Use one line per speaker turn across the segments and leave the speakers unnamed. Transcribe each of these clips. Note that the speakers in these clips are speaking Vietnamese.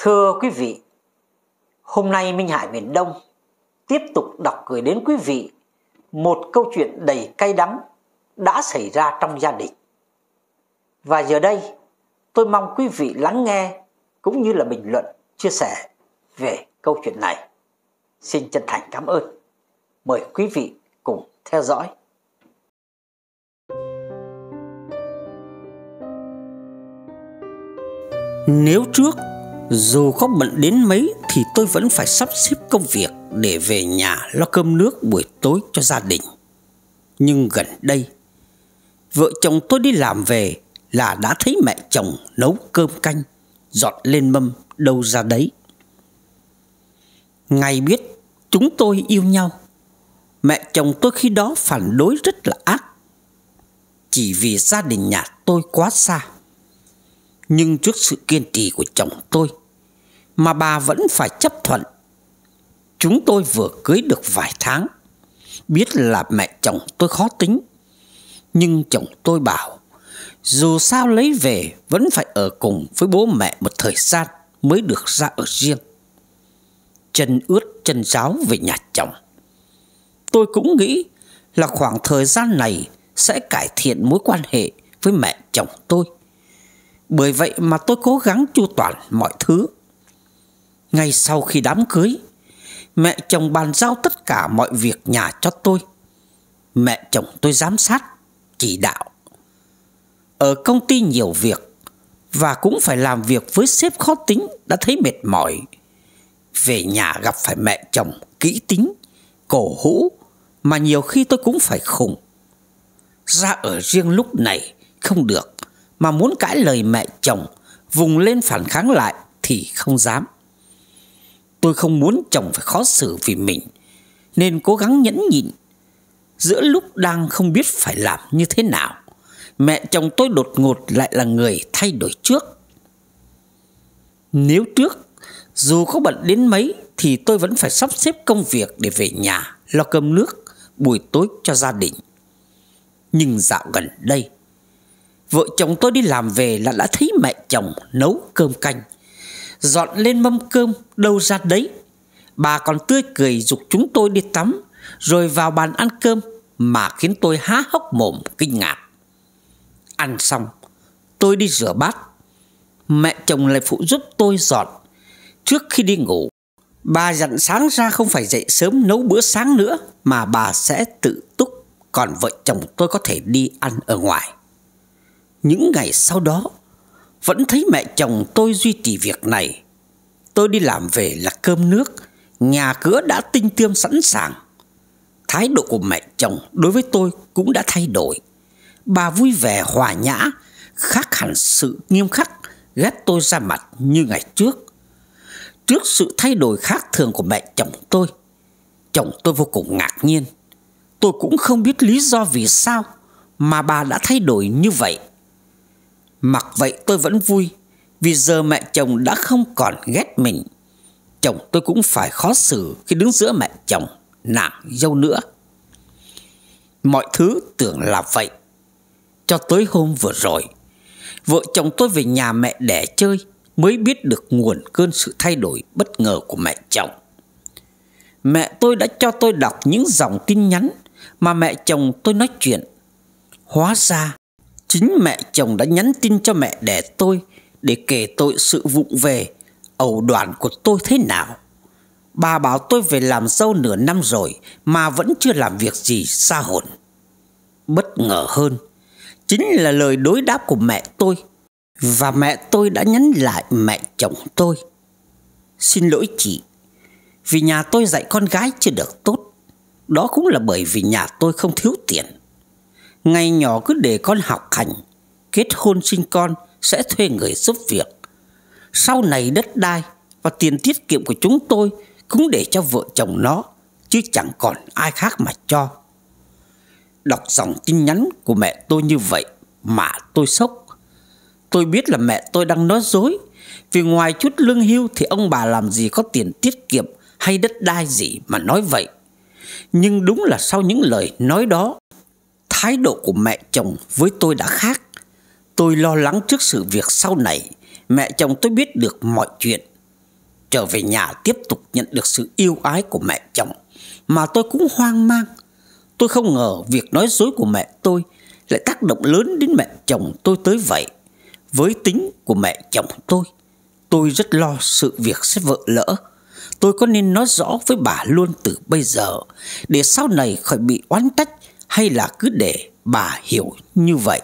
Thưa quý vị, hôm nay Minh Hải miền Đông tiếp tục đọc gửi đến quý vị một câu chuyện đầy cay đắng đã xảy ra trong gia đình. Và giờ đây, tôi mong quý vị lắng nghe cũng như là bình luận, chia sẻ về câu chuyện này. Xin chân thành cảm ơn. Mời quý vị cùng theo dõi. Nếu trước dù có bận đến mấy thì tôi vẫn phải sắp xếp công việc để về nhà lo cơm nước buổi tối cho gia đình. Nhưng gần đây, vợ chồng tôi đi làm về là đã thấy mẹ chồng nấu cơm canh, dọn lên mâm đâu ra đấy. Ngày biết chúng tôi yêu nhau, mẹ chồng tôi khi đó phản đối rất là ác. Chỉ vì gia đình nhà tôi quá xa. Nhưng trước sự kiên trì của chồng tôi mà bà vẫn phải chấp thuận. Chúng tôi vừa cưới được vài tháng, biết là mẹ chồng tôi khó tính. Nhưng chồng tôi bảo, dù sao lấy về vẫn phải ở cùng với bố mẹ một thời gian mới được ra ở riêng. Chân ướt chân ráo về nhà chồng. Tôi cũng nghĩ là khoảng thời gian này sẽ cải thiện mối quan hệ với mẹ chồng tôi. Bởi vậy mà tôi cố gắng chu toàn mọi thứ ngay sau khi đám cưới Mẹ chồng bàn giao tất cả mọi việc nhà cho tôi Mẹ chồng tôi giám sát Chỉ đạo Ở công ty nhiều việc Và cũng phải làm việc với sếp khó tính Đã thấy mệt mỏi Về nhà gặp phải mẹ chồng Kỹ tính Cổ hũ Mà nhiều khi tôi cũng phải khùng Ra ở riêng lúc này Không được Mà muốn cãi lời mẹ chồng Vùng lên phản kháng lại Thì không dám Tôi không muốn chồng phải khó xử vì mình Nên cố gắng nhẫn nhịn Giữa lúc đang không biết phải làm như thế nào Mẹ chồng tôi đột ngột lại là người thay đổi trước Nếu trước Dù có bận đến mấy Thì tôi vẫn phải sắp xếp công việc để về nhà Lo cơm nước Buổi tối cho gia đình Nhưng dạo gần đây Vợ chồng tôi đi làm về là đã thấy mẹ chồng nấu cơm canh dọn lên mâm cơm đâu ra đấy. Bà còn tươi cười dục chúng tôi đi tắm, rồi vào bàn ăn cơm mà khiến tôi há hốc mồm kinh ngạc. Ăn xong, tôi đi rửa bát. Mẹ chồng lại phụ giúp tôi dọn. Trước khi đi ngủ, bà dặn sáng ra không phải dậy sớm nấu bữa sáng nữa mà bà sẽ tự túc, còn vợ chồng tôi có thể đi ăn ở ngoài. Những ngày sau đó, vẫn thấy mẹ chồng tôi duy trì việc này Tôi đi làm về là cơm nước Nhà cửa đã tinh tiêm sẵn sàng Thái độ của mẹ chồng đối với tôi cũng đã thay đổi Bà vui vẻ hòa nhã Khác hẳn sự nghiêm khắc ghét tôi ra mặt như ngày trước Trước sự thay đổi khác thường của mẹ chồng tôi Chồng tôi vô cùng ngạc nhiên Tôi cũng không biết lý do vì sao Mà bà đã thay đổi như vậy Mặc vậy tôi vẫn vui Vì giờ mẹ chồng đã không còn ghét mình Chồng tôi cũng phải khó xử Khi đứng giữa mẹ chồng Nàng dâu nữa Mọi thứ tưởng là vậy Cho tới hôm vừa rồi Vợ chồng tôi về nhà mẹ đẻ chơi Mới biết được nguồn cơn sự thay đổi bất ngờ của mẹ chồng Mẹ tôi đã cho tôi đọc những dòng tin nhắn Mà mẹ chồng tôi nói chuyện Hóa ra Chính mẹ chồng đã nhắn tin cho mẹ đẻ tôi Để kể tội sự vụng về Ẩu đoạn của tôi thế nào Bà bảo tôi về làm dâu nửa năm rồi Mà vẫn chưa làm việc gì xa hồn Bất ngờ hơn Chính là lời đối đáp của mẹ tôi Và mẹ tôi đã nhắn lại mẹ chồng tôi Xin lỗi chị Vì nhà tôi dạy con gái chưa được tốt Đó cũng là bởi vì nhà tôi không thiếu tiền Ngày nhỏ cứ để con học hành Kết hôn sinh con Sẽ thuê người giúp việc Sau này đất đai Và tiền tiết kiệm của chúng tôi Cũng để cho vợ chồng nó Chứ chẳng còn ai khác mà cho Đọc dòng tin nhắn của mẹ tôi như vậy Mà tôi sốc Tôi biết là mẹ tôi đang nói dối Vì ngoài chút lương hưu Thì ông bà làm gì có tiền tiết kiệm Hay đất đai gì mà nói vậy Nhưng đúng là sau những lời nói đó thái độ của mẹ chồng với tôi đã khác Tôi lo lắng trước sự việc sau này Mẹ chồng tôi biết được mọi chuyện Trở về nhà tiếp tục nhận được sự yêu ái của mẹ chồng Mà tôi cũng hoang mang Tôi không ngờ việc nói dối của mẹ tôi Lại tác động lớn đến mẹ chồng tôi tới vậy Với tính của mẹ chồng tôi Tôi rất lo sự việc sẽ vỡ lỡ Tôi có nên nói rõ với bà luôn từ bây giờ Để sau này khỏi bị oán trách hay là cứ để bà hiểu như vậy?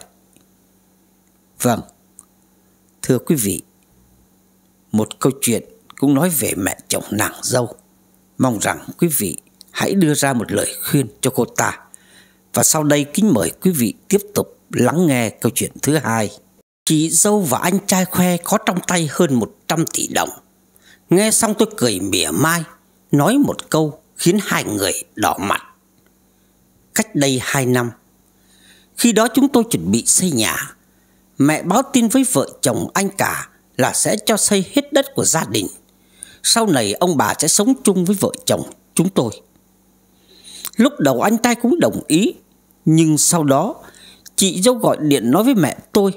Vâng, thưa quý vị, một câu chuyện cũng nói về mẹ chồng nàng dâu. Mong rằng quý vị hãy đưa ra một lời khuyên cho cô ta. Và sau đây kính mời quý vị tiếp tục lắng nghe câu chuyện thứ hai. Chị dâu và anh trai khoe có trong tay hơn một trăm tỷ đồng. Nghe xong tôi cười mỉa mai, nói một câu khiến hai người đỏ mặt đây 2 năm. Khi đó chúng tôi chuẩn bị xây nhà. Mẹ báo tin với vợ chồng anh cả là sẽ cho xây hết đất của gia đình. Sau này ông bà sẽ sống chung với vợ chồng chúng tôi. Lúc đầu anh trai cũng đồng ý, nhưng sau đó chị dâu gọi điện nói với mẹ tôi.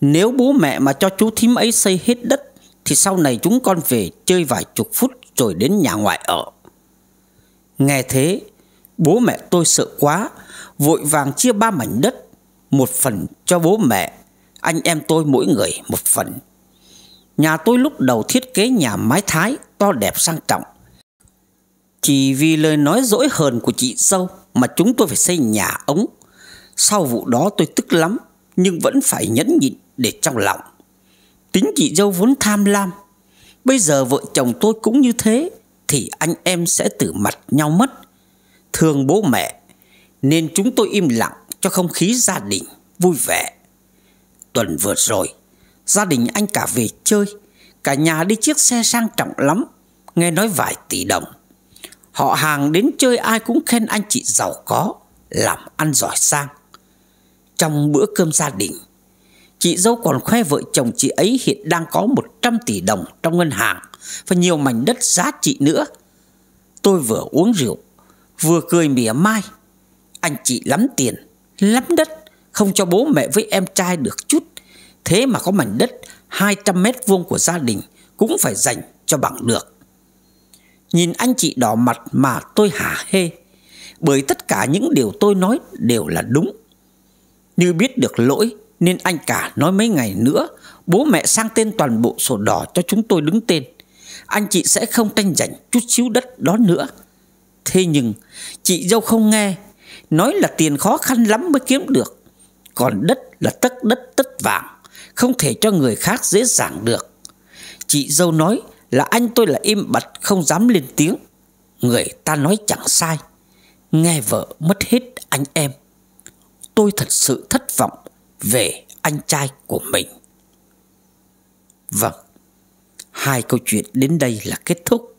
Nếu bố mẹ mà cho chú thím ấy xây hết đất thì sau này chúng con về chơi vài chục phút rồi đến nhà ngoại ở. Nghe thế, Bố mẹ tôi sợ quá, vội vàng chia ba mảnh đất, một phần cho bố mẹ, anh em tôi mỗi người một phần. Nhà tôi lúc đầu thiết kế nhà mái thái to đẹp sang trọng. Chỉ vì lời nói dỗi hờn của chị dâu mà chúng tôi phải xây nhà ống. Sau vụ đó tôi tức lắm nhưng vẫn phải nhẫn nhịn để trong lòng. Tính chị dâu vốn tham lam, bây giờ vợ chồng tôi cũng như thế thì anh em sẽ tử mặt nhau mất thương bố mẹ nên chúng tôi im lặng cho không khí gia đình vui vẻ. Tuần vừa rồi, gia đình anh cả về chơi, cả nhà đi chiếc xe sang trọng lắm, nghe nói vài tỷ đồng. Họ hàng đến chơi ai cũng khen anh chị giàu có, làm ăn giỏi sang. Trong bữa cơm gia đình, chị dâu còn khoe vợ chồng chị ấy hiện đang có 100 tỷ đồng trong ngân hàng và nhiều mảnh đất giá trị nữa. Tôi vừa uống rượu Vừa cười mỉa mai Anh chị lắm tiền Lắm đất Không cho bố mẹ với em trai được chút Thế mà có mảnh đất 200 mét vuông của gia đình Cũng phải dành cho bằng được Nhìn anh chị đỏ mặt mà tôi hả hê Bởi tất cả những điều tôi nói đều là đúng Như biết được lỗi Nên anh cả nói mấy ngày nữa Bố mẹ sang tên toàn bộ sổ đỏ cho chúng tôi đứng tên Anh chị sẽ không tranh giành chút xíu đất đó nữa Thế nhưng chị dâu không nghe Nói là tiền khó khăn lắm mới kiếm được Còn đất là tất đất tất vàng Không thể cho người khác dễ dàng được Chị dâu nói là anh tôi là im bặt không dám lên tiếng Người ta nói chẳng sai Nghe vợ mất hết anh em Tôi thật sự thất vọng về anh trai của mình Vâng Hai câu chuyện đến đây là kết thúc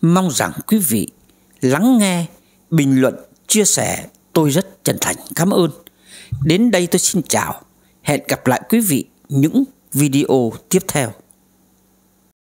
Mong rằng quý vị lắng nghe, bình luận, chia sẻ tôi rất chân thành cảm ơn. Đến đây tôi xin chào, hẹn gặp lại quý vị những video tiếp theo.